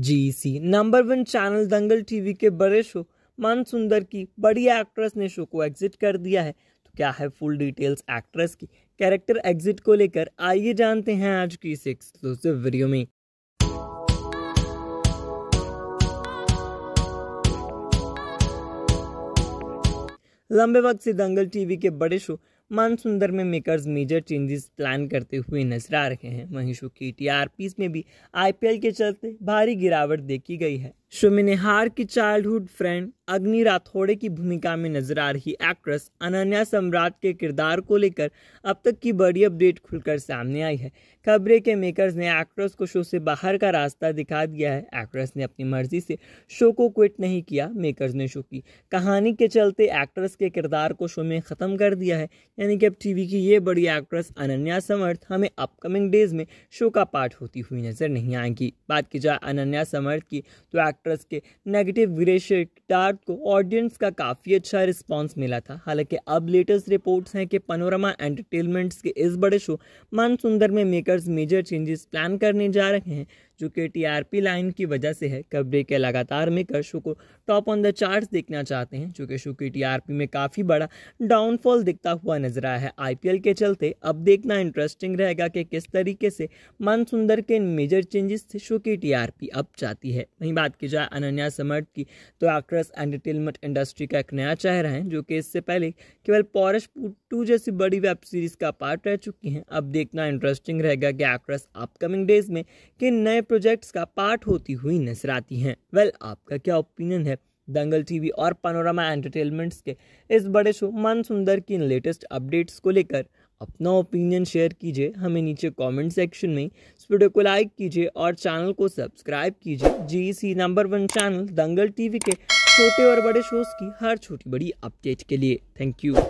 जी C number one channel Dangal TV के बड़े show मान सुंदर की बड़ी एक्ट्रेस ने शो को एग्जिट कर दिया है तो क्या है फुल डिटेल्स एक्ट्रेस की कैरेक्टर एग्जिट को लेकर आइए जानते हैं आज की इस एक्सक्लूसिव वीडियो में लंबे वक्त से दंगल टीवी के बड़े शो मानसुंदर में मेकर्स मेजर चेंजेस प्लान करते हुए नजर आ रहे हैं वहीं शो की टी में भी आईपीएल के चलते भारी गिरावट देखी गई है निहार की चाइल्डहुड फ्रेंड अग्नि राठौड़े की भूमिका में नजर आ रही एक्ट्रेस अनन्या सम्राट के किरदार को लेकर अब तक की बड़ी अपडेट खुलकर सामने आई है खबरें के मेकर्स ने एक्ट्रेस को शो से बाहर का रास्ता दिखा दिया है एक्ट्रेस ने अपनी मर्जी से शो को क्विट नहीं किया मेकर्स ने शो की कहानी के चलते एक्ट्रेस के किरदार को शो में ख़त्म कर दिया है यानी कि अब टीवी की ये बड़ी एक्ट्रेस अनन्या समर्थ हमें अपकमिंग डेज में शो का पार्ट होती हुई नजर नहीं आएंगी बात की जाए अनन्या समर्थ की तो एक्ट एक्ट्रेस के नेगेटिव विरेशार्थ को ऑडियंस का काफ़ी अच्छा रिस्पॉन्स मिला था हालांकि अब लेटेस्ट रिपोर्ट्स हैं कि पनोरमा एंटरटेनमेंट्स के इस बड़े शो मानसुंदर में मेकर्स मेजर चेंजेस प्लान करने जा रहे हैं जो कि टी लाइन की वजह से है कब्रे के लगातार मेकर शो को टॉप ऑन द चार्ट्स देखना चाहते हैं जो कि शो की टी में काफ़ी बड़ा डाउनफॉल दिखता हुआ नजर आया है आई के चलते अब देखना इंटरेस्टिंग रहेगा कि किस तरीके से मन सुंदर के मेजर चेंजेस से शो की टी अब जाती है वहीं बात की जाए अनन्या समर्थ की तो एक्ट्रेस एंटरटेनमेंट इंडस्ट्री का एक नया चेहरा है जो कि इससे पहले केवल पौरश टू जैसी बड़ी वेब सीरीज का पार्ट रह चुकी हैं अब देखना इंटरेस्टिंग रहेगा कि एक्ट्रेस अपकमिंग डेज में किन नए प्रोजेक्ट्स का पार्ट होती हुई नजर आती हैं वेल आपका क्या ओपिनियन है दंगल टीवी और पनोरमा एंटरटेनमेंट्स के इस बड़े शो मन सुंदर की लेटेस्ट अपडेट्स को लेकर अपना ओपिनियन शेयर कीजिए हमें नीचे कमेंट सेक्शन में इस वीडियो को लाइक कीजिए और चैनल को सब्सक्राइब कीजिए G C number one channel Dangal TV के छोटे और बड़े शोज़ की हर छोटी बड़ी अपडेट के लिए थैंक यू